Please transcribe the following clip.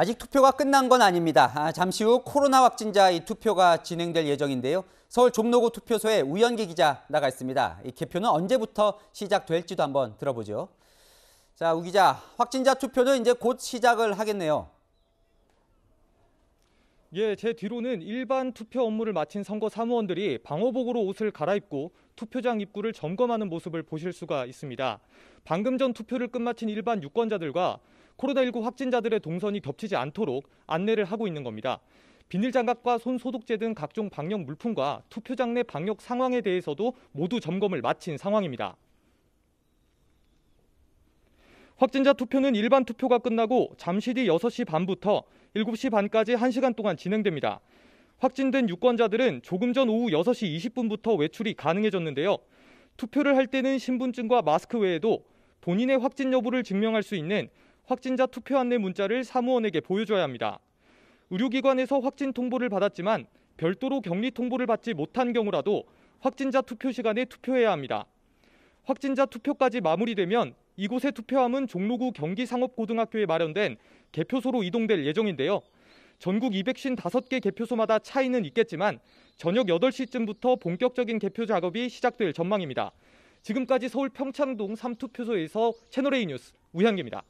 아직 투표가 끝난 건 아닙니다. 아, 잠시 후 코로나 확진자 이 투표가 진행될 예정인데요. 서울 종로구 투표소에 우연기 기자 나가 있습니다. 이 개표는 언제부터 시작될지도 한번 들어보죠. 자, 우 기자, 확진자 투표는 이제 곧 시작을 하겠네요. 예, 제 뒤로는 일반 투표 업무를 마친 선거 사무원들이 방호복으로 옷을 갈아입고 투표장 입구를 점검하는 모습을 보실 수가 있습니다. 방금 전 투표를 끝마친 일반 유권자들과 코로나19 확진자들의 동선이 겹치지 않도록 안내를 하고 있는 겁니다. 비닐장갑과 손 소독제 등 각종 방역 물품과 투표장 내 방역 상황에 대해서도 모두 점검을 마친 상황입니다. 확진자 투표는 일반 투표가 끝나고 잠시 뒤 6시 반부터 7시 반까지 1시간 동안 진행됩니다. 확진된 유권자들은 조금 전 오후 6시 20분부터 외출이 가능해졌는데요. 투표를 할 때는 신분증과 마스크 외에도 본인의 확진 여부를 증명할 수 있는 확진자 투표 안내 문자를 사무원에게 보여줘야 합니다. 의료기관에서 확진 통보를 받았지만 별도로 격리 통보를 받지 못한 경우라도 확진자 투표 시간에 투표해야 합니다. 확진자 투표까지 마무리되면 이곳의 투표함은 종로구 경기상업고등학교에 마련된 개표소로 이동될 예정인데요. 전국 255개 개표소마다 차이는 있겠지만 저녁 8시쯤부터 본격적인 개표 작업이 시작될 전망입니다. 지금까지 서울 평창동 3투표소에서 채널A 뉴스 우현기입니다.